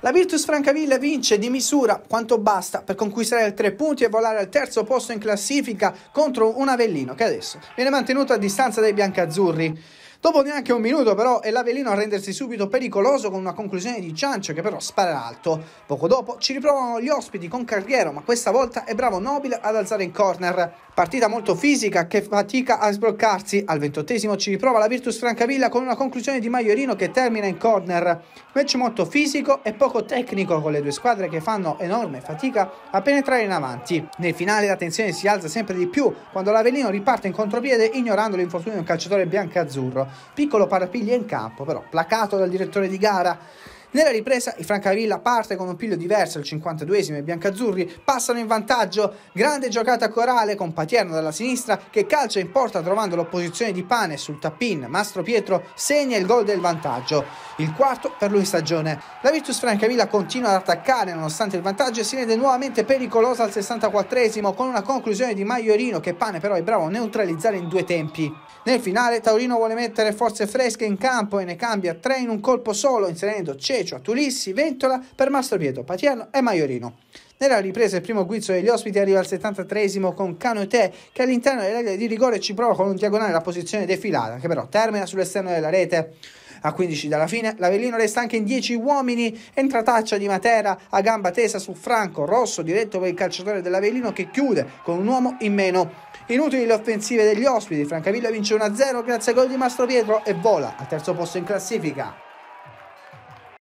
La Virtus Francavilla vince di misura quanto basta per conquistare tre punti e volare al terzo posto in classifica contro un Avellino che adesso viene mantenuto a distanza dai biancazzurri. Dopo neanche un minuto però è l'Avellino a rendersi subito pericoloso con una conclusione di Ciancio che però spara alto. Poco dopo ci riprovano gli ospiti con Carriero ma questa volta è bravo Nobile ad alzare in corner. Partita molto fisica che fatica a sbloccarsi. Al ventottesimo ci riprova la Virtus Francavilla con una conclusione di Maiorino che termina in corner. Match molto fisico e poco tecnico con le due squadre che fanno enorme fatica a penetrare in avanti. Nel finale la tensione si alza sempre di più quando l'Avellino riparte in contropiede ignorando l'infortunio un calciatore bianco-azzurro. Piccolo parapiglia in campo, però placato dal direttore di gara nella ripresa i Francavilla parte con un piglio diverso al 52esimo e i biancazzurri passano in vantaggio. Grande giocata corale con Patierno dalla sinistra che calcia in porta trovando l'opposizione di Pane sul tappin. Mastro Pietro segna il gol del vantaggio. Il quarto per lui in stagione. La Virtus Francavilla continua ad attaccare nonostante il vantaggio e si rende nuovamente pericolosa al 64esimo con una conclusione di Maiorino che Pane però è bravo a neutralizzare in due tempi. Nel finale Taurino vuole mettere forze fresche in campo e ne cambia tre in un colpo solo inserendo Ceso Secio, Tulissi, Ventola per Mastro Pietro, Patiano e Maiorino. Nella ripresa il primo guizzo degli ospiti arriva al 73esimo con Canotè che all'interno dell'area di rigore ci prova con un diagonale la posizione defilata che però termina sull'esterno della rete. A 15 dalla fine l'Avellino resta anche in 10 uomini, entra taccia di Matera a gamba tesa su Franco, rosso diretto per il calciatore dell'Avellino che chiude con un uomo in meno. Inutili le offensive degli ospiti, Francavilla vince 1-0 grazie ai gol di Mastro Pietro e vola al terzo posto in classifica.